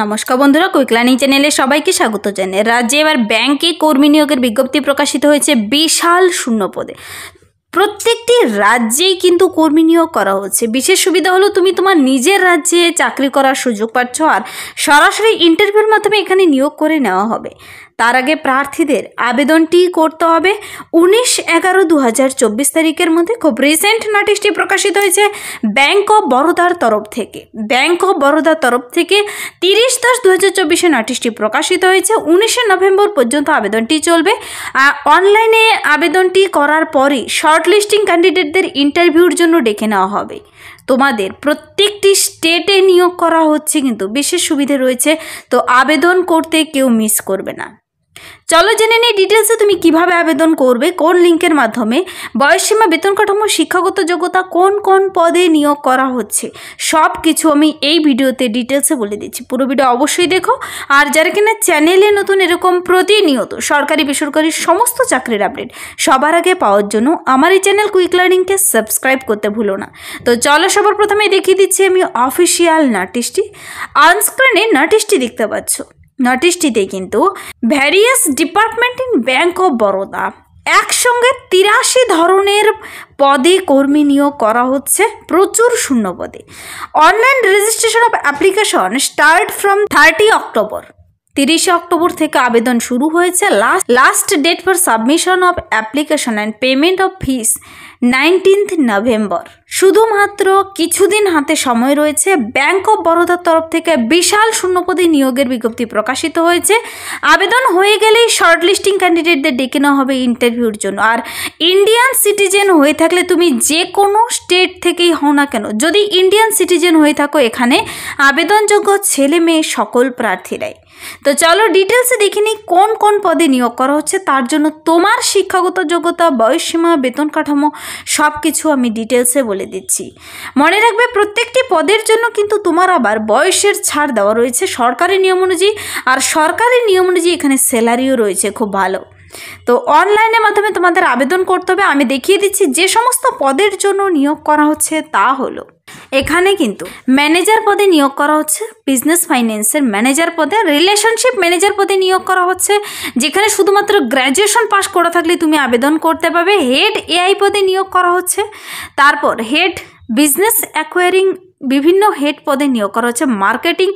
নমস্কার বন্ধুরা কুইক চ্যানেলে সবাইকে স্বাগত জানাই রাজ্যে এবার ব্যাংকে কর্মী নিয়োগের বিজ্ঞপ্তি প্রকাশিত হয়েছে বিশাল শূন্য পদে প্রত্যেকটি রাজ্যেই কিন্তু কর্মী নিয়োগ করা হচ্ছে বিশেষ সুবিধা হলো তুমি তোমার নিজের রাজ্যে চাকরি করার সুযোগ পাচ্ছ আর সরাসরি ইন্টারভিউর মাধ্যমে এখানে নিয়োগ করে নেওয়া হবে তার আগে প্রার্থীদের আবেদনটি করতে হবে উনিশ এগারো দু হাজার চব্বিশ তারিখের মধ্যে খুব রিসেন্ট নোটিশটি প্রকাশিত হয়েছে ব্যাংক অফ বরোদার তরফ থেকে ব্যাংক অফ বরোদার তরফ থেকে তিরিশ দশ দু হাজার চব্বিশে নোটিশটি প্রকাশিত হয়েছে উনিশে নভেম্বর পর্যন্ত আবেদনটি চলবে অনলাইনে আবেদনটি করার পরই সর শর্টলিস্টিং ক্যান্ডিডেটদের ইন্টারভিউর জন্য ডেকে নেওয়া হবে তোমাদের প্রত্যেকটি স্টেটে নিয়োগ করা হচ্ছে কিন্তু বিশেষ সুবিধে রয়েছে তো আবেদন করতে কেউ মিস করবে না চলো জেনে নিই ডিটেলসে তুমি কিভাবে আবেদন করবে কোন লিঙ্কের মাধ্যমে বয়সসীমা বেতন কাঠামো শিক্ষাগত যোগ্যতা কোন কোন পদে নিয়োগ করা হচ্ছে সব কিছু আমি এই ভিডিওতে ডিটেলসে বলে দিচ্ছি পুরো ভিডিও অবশ্যই দেখো আর যারা কিনা চ্যানেলে নতুন এরকম প্রতিনিয়ত সরকারি বেসরকারি সমস্ত চাকরির আপডেট সবার আগে পাওয়ার জন্য আমার এই চ্যানেল কুইক লার্নিংকে সাবস্ক্রাইব করতে ভুলো না তো চলো সবার প্রথমে দেখিয়ে দিচ্ছি আমি অফিসিয়াল নাটিসটি আনস্ক্রিনে নাটিসটি দেখতে পাচ্ছ নোটিশটিতে কিন্তু various department in bank of Baroda একসঙ্গে তিরাশি ধরনের পদে কর্মী নিয়োগ করা হচ্ছে প্রচুর শূন্য পদে online registration of application start from thirty October তিরিশে অক্টোবর থেকে আবেদন শুরু হয়েছে last last date for submission of application and payment of fees nineteenth November শুধুমাত্র কিছুদিন হাতে সময় রয়েছে ব্যাংক অফ বরোদার তরফ থেকে বিশাল শূন্যপদে নিয়োগের বিজ্ঞপ্তি প্রকাশিত হয়েছে আবেদন হয়ে গেলেই শর্ট লিস্টিং ক্যান্ডিডেটদের ডেকে নেওয়া হবে ইন্টারভিউর জন্য আর ইন্ডিয়ান সিটিজেন হয়ে থাকলে তুমি যে কোনো স্টেট থেকেই হও না কেন যদি ইন্ডিয়ান সিটিজেন হয়ে থাকো এখানে আবেদনযোগ্য ছেলে মেয়ে সকল প্রার্থীরাই তো চলো ডিটেলসে দেখে নিই কোন কোন পদে নিয়োগ করা হচ্ছে তার জন্য তোমার শিক্ষাগত যোগ্যতা সীমা বেতন কাঠামো সব কিছু আমি ডিটেলসে বলে দিচ্ছি মনে রাখবে প্রত্যেকটি পদের জন্য কিন্তু তোমার আবার বয়সের ছাড় দেওয়া রয়েছে সরকারি নিয়ম অনুযায়ী আর সরকারি নিয়ম অনুযায়ী এখানে স্যালারিও রয়েছে খুব ভালো তো অনলাইনের মাধ্যমে তোমাদের আবেদন করতে হবে আমি দেখিয়ে দিচ্ছি যে সমস্ত পদের জন্য নিয়োগ করা হচ্ছে তা হলো এখানে কিন্তু ম্যানেজার পদে নিয়োগ করা হচ্ছে বিজনেস ফাইন্যান্সের ম্যানেজার পদে রিলেশনশিপ ম্যানেজার পদে নিয়োগ করা হচ্ছে যেখানে শুধুমাত্র গ্র্যাজুয়েশন পাস করা থাকলে তুমি আবেদন করতে পারবে হেড এআই পদে নিয়োগ করা হচ্ছে তারপর হেড বিজনেস অ্যাকোয়ারিং বিভিন্ন হেড পদে নিয়োগ করা হচ্ছে মার্কেটিং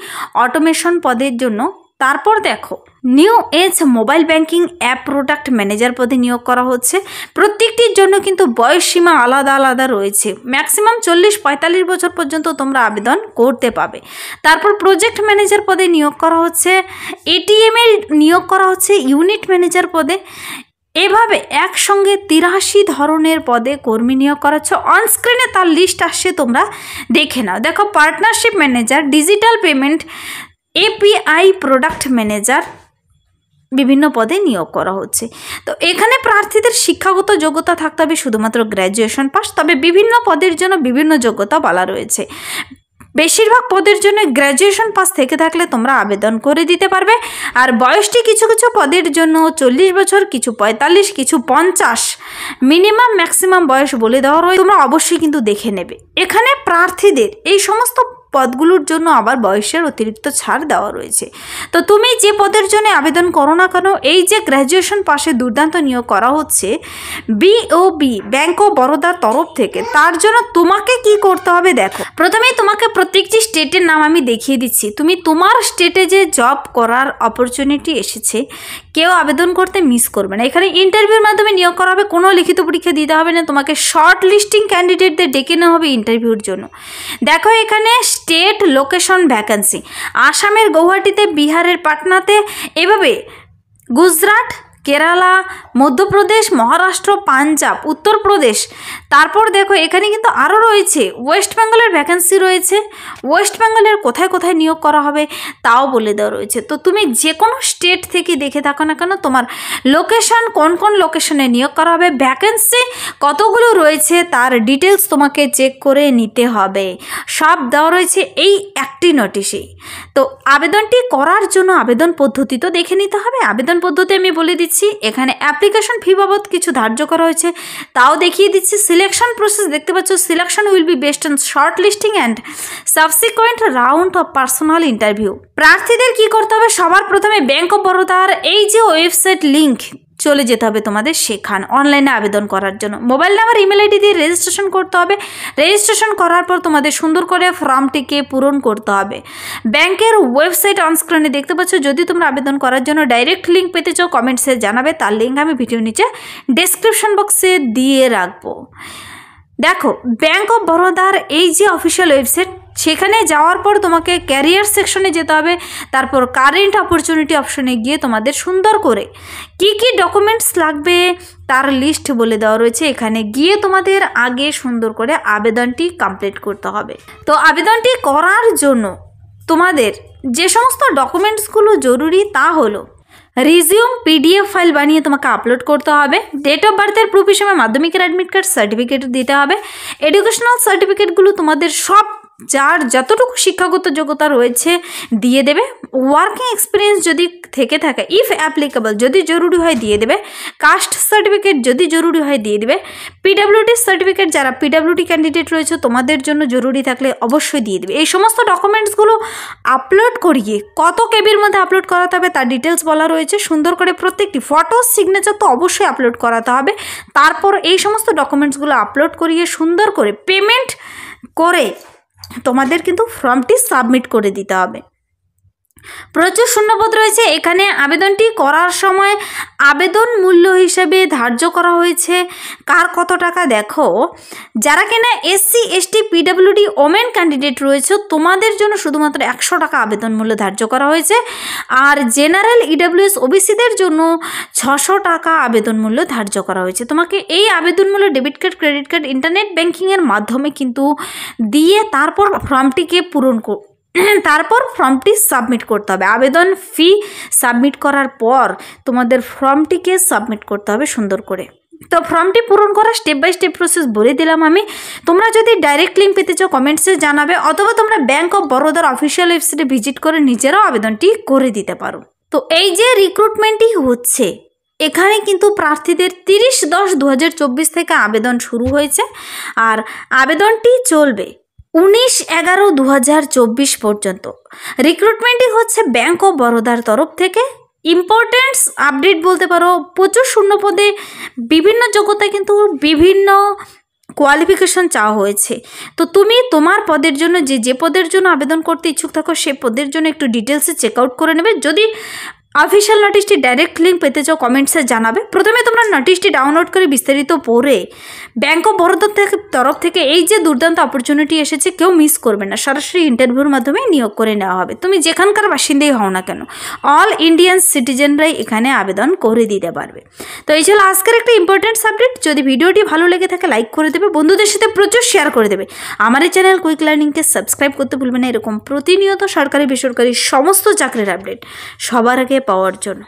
অটোমেশন পদের জন্য তারপর দেখো new age mobile banking app product manager পদে নিয়োগ করা হচ্ছে প্রত্যেকটির জন্য কিন্তু বয়স সীমা আলাদা আলাদা রয়েছে ম্যাক্সিমাম চল্লিশ পঁয়তাল্লিশ বছর পর্যন্ত তোমরা আবেদন করতে পাবে তারপর প্রজেক্ট ম্যানেজার পদে নিয়োগ করা হচ্ছে এটিএম এর নিয়োগ করা হচ্ছে ইউনিট ম্যানেজার পদে এভাবে একসঙ্গে তিরাশি ধরনের পদে কর্মী নিয়োগ করাচ্ছ অনস্ক্রিনে তার লিস্ট আসছে তোমরা দেখে নাও দেখো partnership manager digital payment API product manager বিভিন্ন পদে নিয়োগ করা হচ্ছে তো এখানে প্রার্থীদের শিক্ষাগত যোগ্যতা থাকতে হবে শুধুমাত্র গ্র্যাজুয়েশন পাস তবে বিভিন্ন পদের জন্য বিভিন্ন যোগ্যতা বলা রয়েছে বেশিরভাগ পদের জন্য গ্র্যাজুয়েশন পাস থেকে থাকলে তোমরা আবেদন করে দিতে পারবে আর বয়সটি কিছু কিছু পদের জন্য চল্লিশ বছর কিছু পঁয়তাল্লিশ কিছু পঞ্চাশ মিনিমাম ম্যাক্সিমাম বয়স বলে দেওয়া রয়েছে তোমরা অবশ্যই কিন্তু দেখে নেবে এখানে প্রার্থীদের এই সমস্ত পদগুলোর জন্য আবার বয়সের অতিরিক্ত ছাড় দেওয়া রয়েছে তো তুমি যে পদের জন্য আবেদন করো না কেন এই যে গ্র্যাজুয়েশন পাশে দুর্দান্ত নিয়োগ করা হচ্ছে বিওবি ব্যাংক অফ বরোদার তরফ থেকে তার জন্য তোমাকে কি করতে হবে দেখো প্রথমেই তোমাকে প্রত্যেকটি স্টেটের নাম আমি দেখিয়ে দিচ্ছি তুমি তোমার স্টেটে যে জব করার অপরচুনিটি এসেছে কেউ আবেদন করতে মিস করবে না এখানে ইন্টারভিউর মাধ্যমে নিয়োগ করা হবে কোনো লিখিত পরীক্ষা দিতে হবে না তোমাকে শর্ট লিস্টিং ক্যান্ডিডেটদের ডেকে নেওয়া হবে ইন্টারভিউর জন্য দেখো এখানে স্টেট লোকেশন ভ্যাকেন্সি আসামের গৌহাটিতে বিহারের পাটনাতে এভাবে গুজরাট কেরালা মধ্যপ্রদেশ মহারাষ্ট্র পাঞ্জাব উত্তরপ্রদেশ তারপর দেখো এখানে কিন্তু আরও রয়েছে ওয়েস্ট বেঙ্গলের ভ্যাকেন্সি রয়েছে ওয়েস্ট বেঙ্গলের কোথায় কোথায় নিয়োগ করা হবে তাও বলে দেওয়া রয়েছে তো তুমি যে কোনো স্টেট থেকে দেখে থাকো না কেন তোমার লোকেশন কোন কোন লোকেশনে নিয়োগ করা হবে ভ্যাকেন্সি কতগুলো রয়েছে তার ডিটেলস তোমাকে চেক করে নিতে হবে সব দেওয়া রয়েছে এই একটি নোটিশে তো আবেদনটি করার জন্য আবেদন পদ্ধতি তো দেখে নিতে হবে আবেদন পদ্ধতি আমি বলে দিচ্ছি দিচ্ছি এখানে অ্যাপ্লিকেশন ফি বাবদ কিছু ধার্য করা হয়েছে তাও দেখিয়ে দিচ্ছি সিলেকশন প্রসেস দেখতে পাচ্ছ selection will be based on shortlisting and subsequent round of personal interview প্রার্থীদের কি করতে হবে সবার প্রথমে ব্যাংক অফ বরোদার এই যে ওয়েবসাইট লিঙ্ক চলে যেতে হবে তোমাদের সেখান অনলাইনে আবেদন করার জন্য মোবাইল নাম্বার ইমেল আইডি দিয়ে রেজিস্ট্রেশন করতে হবে রেজিস্ট্রেশন করার পর তোমাদের সুন্দর করে ফর্মটিকে পূরণ করতে হবে ব্যাংকের ওয়েবসাইট অনস্ক্রিনে দেখতে পাচ্ছ যদি তোমরা আবেদন করার জন্য ডাইরেক্ট লিঙ্ক পেতে চাও কমেন্টসে জানাবে তার লিঙ্ক আমি ভিডিও নিচে ডেসক্রিপশন বক্সে দিয়ে রাখবো দেখো ব্যাঙ্ক অফ বরোদার এই যে অফিসিয়াল ওয়েবসাইট সেখানে যাওয়ার পর তোমাকে ক্যারিয়ার সেকশনে যেতে হবে তারপর কারেন্ট অপরচুনিটি অপশনে গিয়ে তোমাদের সুন্দর করে কি কি ডকুমেন্টস লাগবে তার লিস্ট বলে দেওয়া রয়েছে এখানে গিয়ে তোমাদের আগে সুন্দর করে আবেদনটি কমপ্লিট করতে হবে তো আবেদনটি করার জন্য তোমাদের যে সমস্ত ডকুমেন্টসগুলো জরুরি তা হলো রিজিউম পিডিএফ ফাইল বানিয়ে তোমাকে আপলোড করতে হবে ডেট অফ বার্থের প্রুফ হিসেবে মাধ্যমিকের অ্যাডমিট কার্ড সার্টিফিকেট দিতে হবে এডুকেশনাল সার্টিফিকেটগুলো তোমাদের সব যার যতটুকু শিক্ষাগত যোগ্যতা রয়েছে দিয়ে দেবে ওয়ার্কিং এক্সপিরিয়েন্স যদি থেকে থাকে ইফ অ্যাপ্লিকেবল যদি জরুরি হয় দিয়ে দেবে কাস্ট সার্টিফিকেট যদি জরুরি হয় দিয়ে দেবে পিডাব্লিউডি সার্টিফিকেট যারা পিডাব্লিউডি ক্যান্ডিডেট রয়েছে তোমাদের জন্য জরুরি থাকলে অবশ্যই দিয়ে দেবে এই সমস্ত ডকুমেন্টসগুলো আপলোড করিয়ে কত কেবির মধ্যে আপলোড করাতে হবে তার ডিটেলস বলা রয়েছে সুন্দর করে প্রত্যেকটি ফটো সিগনেচার তো অবশ্যই আপলোড করাতে হবে তারপর এই সমস্ত ডকুমেন্টসগুলো আপলোড করিয়ে সুন্দর করে পেমেন্ট করে তোমাদের কিন্তু ফর্মটি সাবমিট করে দিতে হবে প্রচুর শূন্যপদ রয়েছে এখানে আবেদনটি করার সময় আবেদন মূল্য হিসেবে ধার্য করা হয়েছে কার কত টাকা দেখো যারা কিনা SC ST PWD women candidate রয়েছে তোমাদের জন্য শুধুমাত্র একশো টাকা আবেদন মূল্য ধার্য করা হয়েছে আর জেনারেল ইডাব্লিউএস ওবিসিদের জন্য ছশো টাকা আবেদন মূল্য ধার্য করা হয়েছে তোমাকে এই আবেদন মূল্য debit card credit card internet ব্যাঙ্কিংয়ের মাধ্যমে কিন্তু দিয়ে তারপর ফর্মটিকে পূরণ তারপর ফর্মটি সাবমিট করতে হবে আবেদন ফি সাবমিট করার পর তোমাদের ফর্মটিকে সাবমিট করতে হবে সুন্দর করে তো ফর্মটি পূরণ করা স্টেপ বাই স্টেপ প্রসেস বলে দিলাম আমি তোমরা যদি ডাইরেক্ট লিঙ্ক পেতে চাও কমেন্টসে জানাবে অথবা তোমরা ব্যাঙ্ক অফ বরোদার অফিসিয়াল ওয়েবসাইটে ভিজিট করে নিজেরাও আবেদনটি করে দিতে পারো তো এই যে রিক্রুটমেন্টই হচ্ছে এখানে কিন্তু প্রার্থীদের তিরিশ দশ দু থেকে আবেদন শুরু হয়েছে আর আবেদনটি চলবে উনিশ এগারো দু পর্যন্ত রিক্রুটমেন্টই হচ্ছে ব্যাংক অফ বরোদার তরফ থেকে ইম্পর্টেন্স আপডেট বলতে পারো প্রচুর শূন্য পদে বিভিন্ন যোগ্যতা কিন্তু বিভিন্ন কোয়ালিফিকেশন চাওয়া হয়েছে তো তুমি তোমার পদের জন্য যে যে পদের জন্য আবেদন করতে ইচ্ছুক থাকো সে পদের জন্য একটু ডিটেলসে চেক আউট করে নেবে যদি অফিসিয়াল নোটিশটি ডাইরেক্ট লিঙ্ক পেতে চাও কমেন্টসে জানাবে প্রথমে তোমরা নোটিশটি ডাউনলোড করে বিস্তারিত পড়ে ব্যাঙ্ক অফ বরোদার থেকে তরফ থেকে এই যে দুর্দান্ত অপরচুনিটি এসেছে কেউ মিস করবে না সরাসরি ইন্টারভিউর মাধ্যমে নিয়োগ করে নেওয়া হবে তুমি যেখানকার বাসিন্দাই হও না কেন অল ইন্ডিয়ান সিটিজেনরাই এখানে আবেদন করে দিতে পারবে তো এই ছিল আজকের একটা ইম্পর্ট্যান্ট সাবজেক্ট যদি ভিডিওটি ভালো লেগে থাকে লাইক করে দেবে বন্ধুদের সাথে প্রচুর শেয়ার করে দেবে আমার এই চ্যানেল কুইক লার্নিংকে সাবস্ক্রাইব করতে ভুলবে না এরকম প্রতিনিয়ত সরকারি বেসরকারি সমস্ত চাকরির আপডেট সবার আগে পাওয়ার জন্য